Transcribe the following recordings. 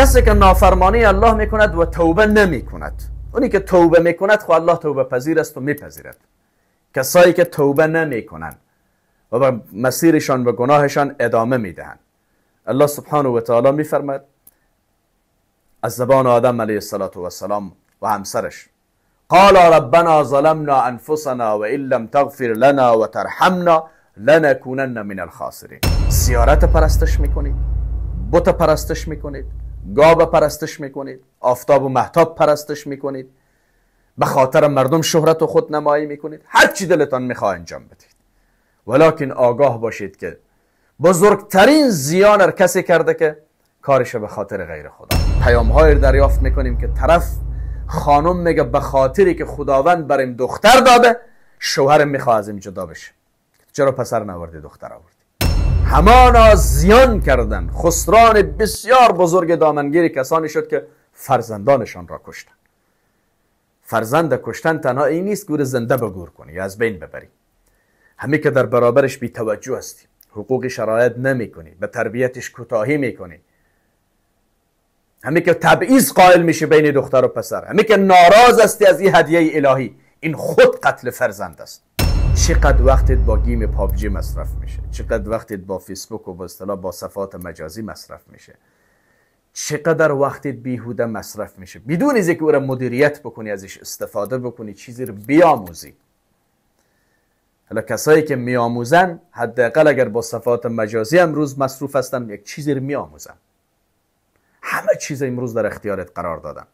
کسی که نافرمانی الله میکند و توبه نمیکند اونی که توبه میکند خو الله توبه پذیر است و میپذیرد کسایی که توبه نمیکنند و به مسیرشان و گناهشان ادامه میدهند الله سبحانه و تعالی میفرماید از زبان آدم علیه السلام و همسرش قال ربنا ظلمنا انفسنا و ان لم تغفر لنا و ترحمنا من الخاسرین سیارت پرستش میکنید بوت پرستش میکنید گاب پرستش میکنید آفتاب و محتاب پرستش میکنید به خاطر مردم شهرت و خود نمایی میکنید هر چی دلتان میخواه انجام بدید ولیکن آگاه باشید که بزرگترین زیان هر کسی کرده که کارش به خاطر غیر خدا پیام های دریافت میکنیم که طرف خانم میگه به خاطری که خداوند این دختر داده شوهرم میخواه از این جدا بشه چرا پسر نوردی دختر آورد همانا زیان کردن خسران بسیار بزرگ دامنگیری کسانی شد که فرزندانشان را کشتن فرزند کشتن تنها این نیست گور زنده بگور کنی یا از بین ببری همه که در برابرش بی توجه هستی حقوقی شرایط نمی کنی به تربیتش کوتاهی می کنی همه که تبعیض قائل میشه بین دختر و پسر همه که ناراض هستی از این هدیه الهی این خود قتل فرزند است چقدر وقتت با گیم پابجی مصرف میشه چقدر وقتت با فیسبوک و با با صفات مجازی مصرف میشه چقدر وقتت بیهوده مصرف میشه بدون اینکه او را مدیریت بکنی ازش استفاده بکنی چیزی رو بیاموزی حالا کسایی که میاموزن حداقل اگر با صفات مجازی امروز مصروف هستن یک چیزی رو میاموزن. همه چیز امروز در اختیارت قرار دادن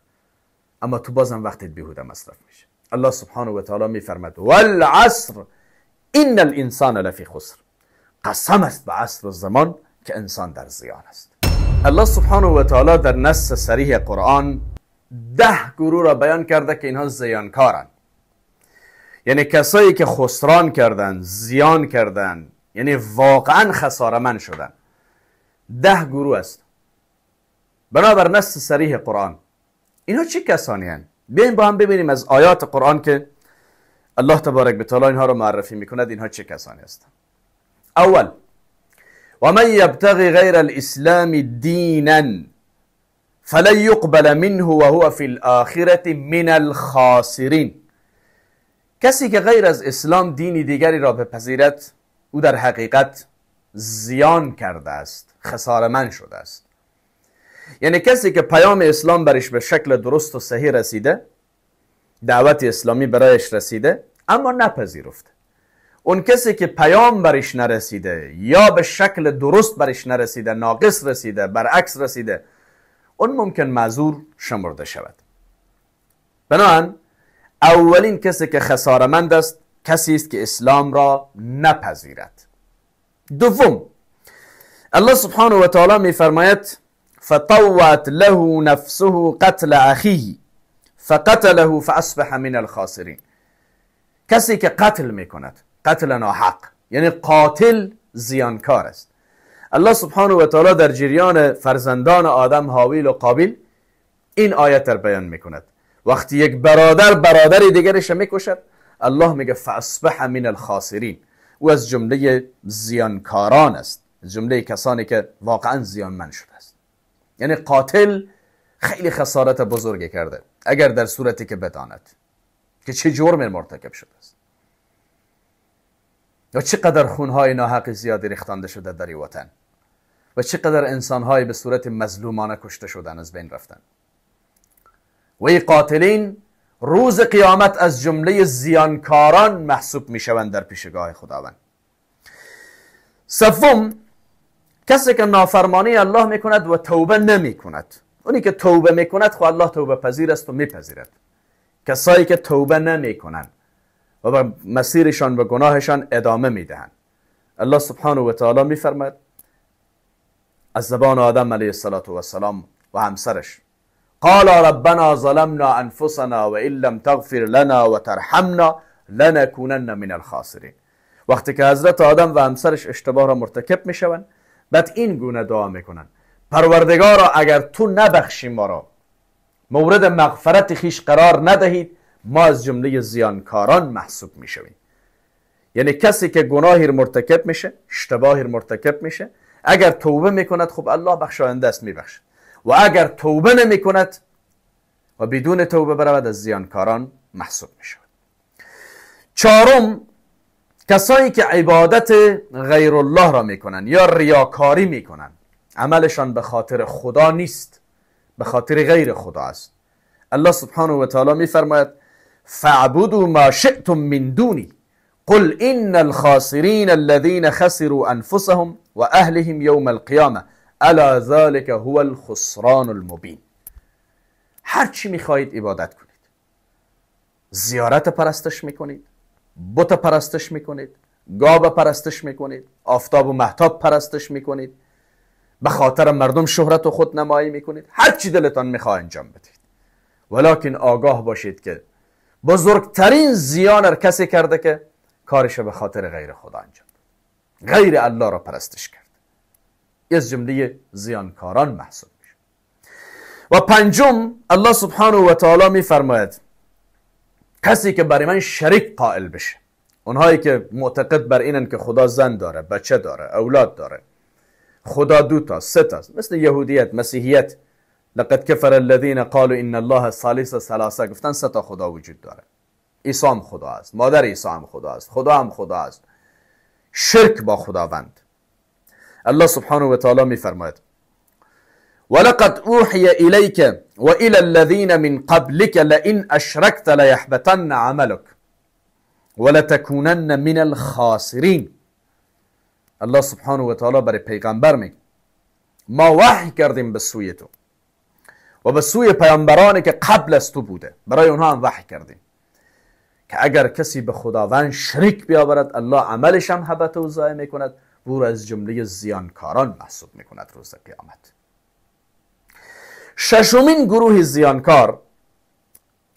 اما تو بازم وقتت بیهوده مصرف میشه الله سبحانه و تعالی فرمد والعصر ان الانسان لفی خسر قسم است به عصر و زمان که انسان در زیان است الله سبحانه و تعالی در نص صریح قرآن ده گروه را بیان کرده که اینها زیانکارند یعنی کسایی که خسران کردند، زیان کردند، یعنی واقعا من شدن ده گروه است بنابر نص سریح قرآن اینها چه کسانی هستند بیایم با هم ببینیم از آیات قرآن که الله تبارک به تعالی اینها رو معرفی میکند اینها چه کسانی هستن اول و من یبتغی غیر الاسلام دینا فلن یقبل منه و هو فی الاخره من الخاسرین کسی که غیر از اسلام دینی دیگری را بپذیرد او در حقیقت زیان کرده است من شده است یعنی کسی که پیام اسلام برش به شکل درست و صحیح رسیده دعوت اسلامی برایش رسیده اما نپذیرفته اون کسی که پیام برش نرسیده یا به شکل درست برش نرسیده ناقص رسیده برعکس رسیده اون ممکن معذور شمرده شود بنابراین اولین کسی که خسارمند است کسی است که اسلام را نپذیرد دوم الله سبحانه و تعالی فرماید، فطوت له نفسه قتل اخیه فقتله فاصبح من الخاسرین کسی که قتل میکند قتل ناحق یعنی قاتل زیانکار است الله سبحانه و تعالی در جریان فرزندان آدم هاویل و قابیل این آیت را بیان میکند وقتی یک برادر برادر دیگرش میکشد الله میگه فاصبح من الخاسرین او از جمله زیانکاران است جمله کسانی که واقعا زیانمند شده یعنی قاتل خیلی خسارت بزرگی کرده اگر در صورتی که بداند که چه جرم مرتکب شده است و چقدر خونهای ناحق زیادی ریختانده شده در وطن و چقدر انسانهای به صورت مظلومانه کشته شدن از بین رفتن و این قاتلین روز قیامت از جمله زیانکاران محسوب می شوند در پیشگاه خداوند سوم کسی که نافرمانی الله میکند و توبه نمیکند اونی که توبه میکند خو الله توبه پذیر است و میپذیرد کسایی که توبه نمیکنند و به مسیرشان و گناهشان ادامه میدهند الله سبحانه و تعالی میفرماید از زبان آدم علیه السلام و همسرش قال ربنا ظلمنا انفسنا و لم تغفر لنا و ترحمنا من الخاسرین وقتی که حضرت آدم و همسرش اشتباه را مرتکب میشوند بعد این گونه دعا میکنن پروردگارا اگر تو نبخشی ما را مورد مغفرت خیش قرار ندهید ما از جمله زیانکاران محسوب میشویم یعنی کسی که گناهی مرتکب میشه اشتباهی مرتکب میشه اگر توبه میکند خب الله بخشاینده است میبخشه و اگر توبه نمیکند و بدون توبه برود از زیانکاران محسوب میشود چهارم کسایی که عبادت غیر الله را میکنن یا ریاکاری میکنن عملشان به خاطر خدا نیست به خاطر غیر خدا است الله سبحانه و تعالی میفرماید فاعبدوا ما شئتم من دونی قل ان الخاسرین الذین خسروا انفسهم و اهلهم یوم القیامه الا ذلک هو الخسران المبین هر چی میخواهید عبادت کنید زیارت پرستش میکنید بت پرستش میکنید گاب پرستش میکنید آفتاب و محتاب پرستش میکنید به خاطر مردم شهرت و خود نمایی میکنید هر چی دلتان میخواه انجام بدید ولیکن آگاه باشید که بزرگترین زیان هر کسی کرده که کارش به خاطر غیر خدا انجام غیر الله را پرستش کرد از جمله زیانکاران محسوب میشه و پنجم الله سبحانه و تعالی میفرماید کسی که برای من شریک قائل بشه اونهایی که معتقد بر اینن که خدا زن داره بچه داره اولاد داره خدا دوتا تا سه تا مثل یهودیت مسیحیت لقد کفر الذين قالوا ان الله ثالث ثلاثه گفتن سه تا خدا وجود داره عیسی هم خدا است مادر عیسی هم خدا است خدا هم خدا است شرک با خداوند الله سبحانه و تعالی میفرماید ولقد اوحی الیک وإلى الذين من قبلك لئن أشركت ليحبطن عملك ولتكونن من الخاسرين الله سبحانه وتعالى تعالی برای پیغمبر میگه ما وحی کردیم به سوی تو و به سوی پیامبرانی که قبل از تو بوده برای اونها هم وحی کردیم که اگر کسی به خداوند شریک بیاورد الله عملش هم هبت و زای میکند او را از جمله زیانکاران محسوب میکند روز قیامت ششمین گروه زیانکار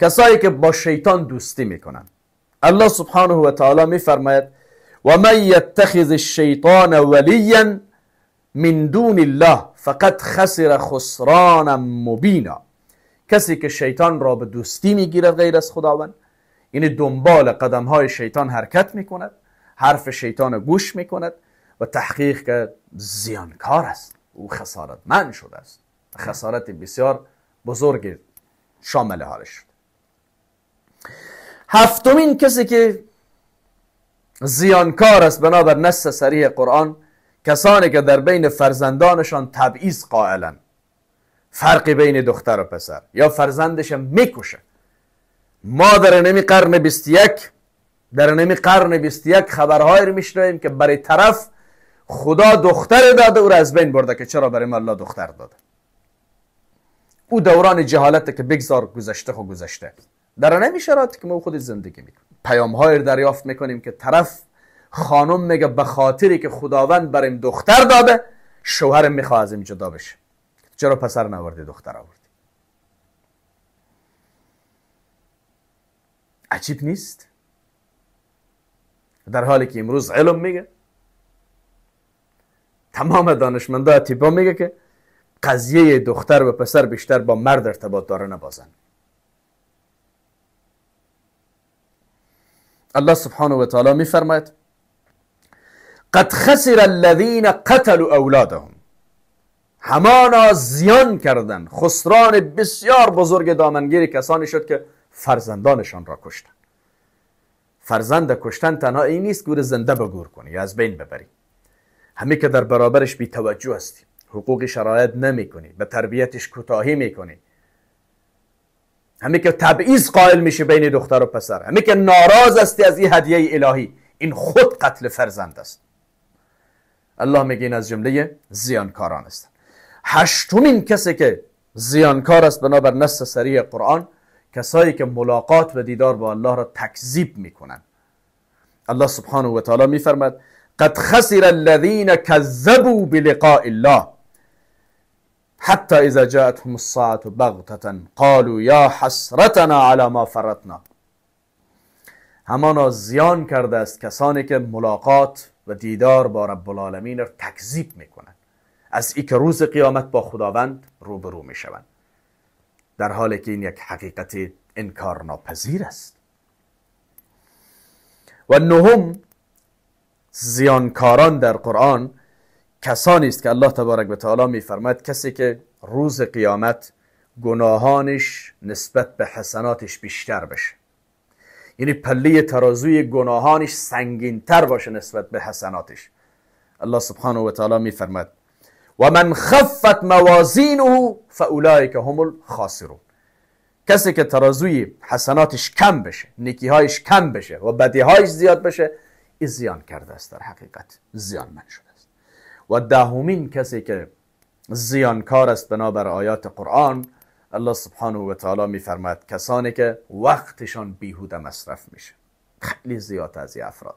کسایی که با شیطان دوستی میکنند الله سبحانه و تعالی میفرماید و من یتخذ الشیطان ولیا من دون الله فقط خسر خسران مبینا کسی که شیطان را به دوستی میگیرد غیر از خداوند یعنی دنبال قدم های شیطان حرکت میکند حرف شیطان گوش میکند و تحقیق که زیانکار است او من شده است خسارت بسیار بزرگ شامل حالش شد هفتمین کسی که زیانکار است بنابر نص سریع قرآن کسانی که در بین فرزندانشان تبعیض قائلن فرقی بین دختر و پسر یا فرزندش میکشه ما در نمی قرن 21 در نمی قرن 21 خبرهایی رو میشنویم که برای طرف خدا دختر داده او را از بین برده که چرا برای ما الله دختر داده او دوران جهالت که بگذار گذشته خو گذشته در نمی شرایطی که ما خود زندگی میکنیم پیام های دریافت میکنیم که طرف خانم میگه به خاطری که خداوند بریم دختر داده شوهرم میخواه از جدا بشه چرا پسر نوردی دختر آوردی عجیب نیست در حالی که امروز علم میگه تمام دانشمندا تیپا میگه که قضیه دختر و پسر بیشتر با مرد ارتباط داره نبازن الله سبحانه و تعالی میفرماید قد خسر الذین قتلوا اولادهم همانا زیان کردن خسران بسیار بزرگ دامنگیری کسانی شد که فرزندانشان را کشتن فرزند کشتن تنها این نیست گور زنده بگور کنی یا از بین ببری همه که در برابرش بی توجه هستیم حقوق شرایط نمیکنی به تربیتش کوتاهی میکنی همه که تبعیض قائل میشه بین دختر و پسر همه که ناراض هستی از این هدیه الهی این خود قتل فرزند است الله میگه این از جمله زیانکاران است هشتمین کسی که زیانکار است بنابر نص سریع قرآن کسایی که ملاقات و دیدار با الله را تکذیب میکنند الله سبحانه و تعالی میفرماد قد خسر الذین کذبوا بلقاء الله حتی اذا جاءتهم الساعت بغتتا قالوا یا حسرتنا علی ما فرطنا همانا زیان کرده است کسانی که ملاقات و دیدار با رب العالمین را تکذیب میکنند از ای که روز قیامت با خداوند روبرو میشوند در حالی که این یک حقیقت انکار ناپذیر است و نهم زیانکاران در قرآن کسانی است که الله تبارک و تعالی میفرماید کسی که روز قیامت گناهانش نسبت به حسناتش بیشتر بشه یعنی پله ترازوی گناهانش سنگینتر باشه نسبت به حسناتش الله سبحانه و تعالی میفرماید و من خفت موازینه که هم الخاسرون کسی که ترازوی حسناتش کم بشه نیکیهایش کم بشه و بدیهایش زیاد بشه ای زیان کرده است در حقیقت زیان من شده و دهمین کسی که زیانکار است بنابر آیات قرآن الله سبحانه و تعالی میفرماید کسانی که وقتشان بیهوده مصرف میشه خیلی زیاد از این افراد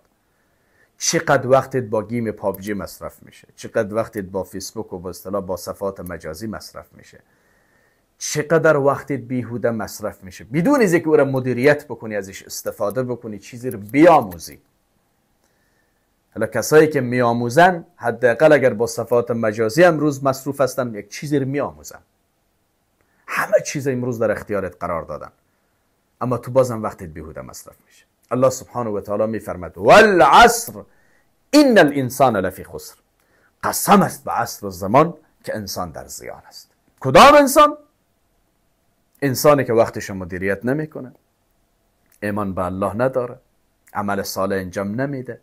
چقدر وقتت با گیم پابجی مصرف میشه چقدر وقتت با فیسبوک و با اصطلاح با صفات مجازی مصرف میشه چقدر وقتت بیهوده مصرف میشه بدون اینکه او را مدیریت بکنی ازش استفاده بکنی چیزی رو بیاموزی حالا کسایی که میآموزن حداقل اگر با صفات مجازی امروز مصروف هستن یک چیزی رو میآموزن همه چیز امروز در اختیارت قرار دادن اما تو بازم وقتت بیهوده مصرف میشه الله سبحانه و تعالی میفرماد والعصر ان الانسان لفی خسر قسم است به عصر و زمان که انسان در زیان است کدام انسان انسانی که وقتش مدیریت نمیکنه ایمان به الله نداره عمل صالح انجام نمیده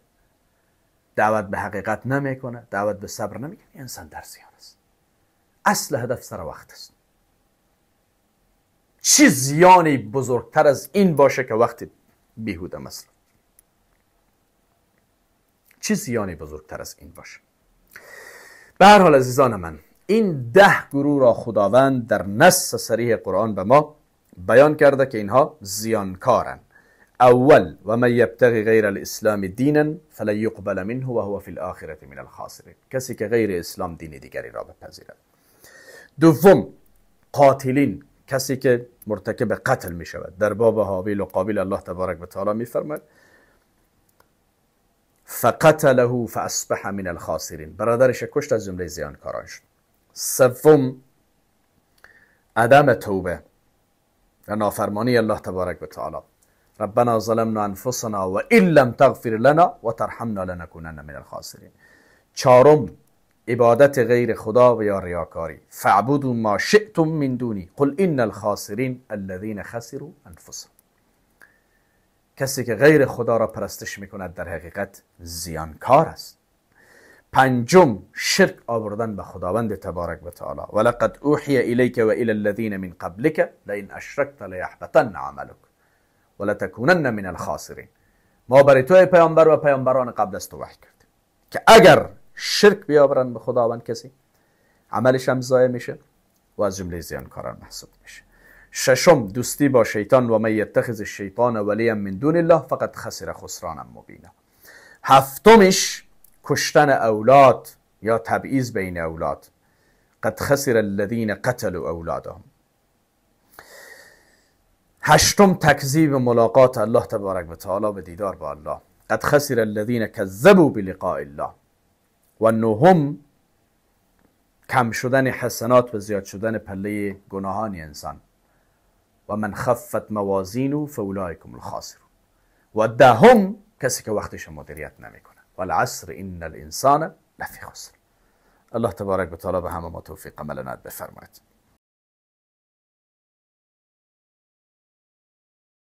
دعوت به حقیقت نمیکنه دعوت به صبر نمیکنه انسان در زیان است اصل هدف سر وقت است چه زیانی بزرگتر از این باشه که وقتی بیهوده مثلا چه زیانی بزرگتر از این باشه به هر حال عزیزان من این ده گروه را خداوند در نص سریح قرآن به ما بیان کرده که اینها زیانکارند اول و من یبتغی غیر الاسلام دینا فلن یقبل منه و هو فی الاخره من الخاسرین کسی که غیر اسلام دین دیگری را بپذیرد دوم قاتلین کسی که مرتکب قتل می شود در باب حابیل و قابیل الله تبارک و تعالی می فرمد فقتله فاصبح من الخاسرین برادرش کشت از جمله زیانکاران شد سوم عدم توبه و نافرمانی الله تبارک و تعالی ربنا ظلمنا انفسنا و لم تغفر لنا و ترحمنا من الخاسرین چارم عبادت غیر خدا و یا ریاکاری ما شئتم من دونی قل ان الخاسرین الذین خسروا انفسهم کسی که غیر خدا را پرستش میکند در حقیقت زیانکار است پنجم شرک آوردن به خداوند تبارک و تعالی ولقد اوحی الیک و الی من قبلک لئن اشرکت لیحبطن عملک ولتکونن من الخاسرین ما برای تو پیامبر و پیامبران قبل از تو وحی کردیم که اگر شرک بیاورن به خداوند کسی عملش هم ضایع میشه و از جمله زیانکاران محسوب میشه ششم دوستی با شیطان و من یتخذ الشیطان ولیا من دون الله فقط خسر خسرانا مبینا هفتمش کشتن اولاد یا تبعیض بین اولاد قد خسر الذین قتلوا اولادهم هشتم تکذیب ملاقات الله تبارک و تعالی به دیدار با الله قد خسر الذين كذبوا بلقاء الله و نهم کم شدن حسنات و زیاد شدن پله گناهان انسان و من خفت موازین فولایکم الخاسر و دهم کسی که وقتش مدیریت نمیکنه والعصر ان الانسان لفی خسر الله تبارک و تعالی به همه ما توفیق عمل بفرماید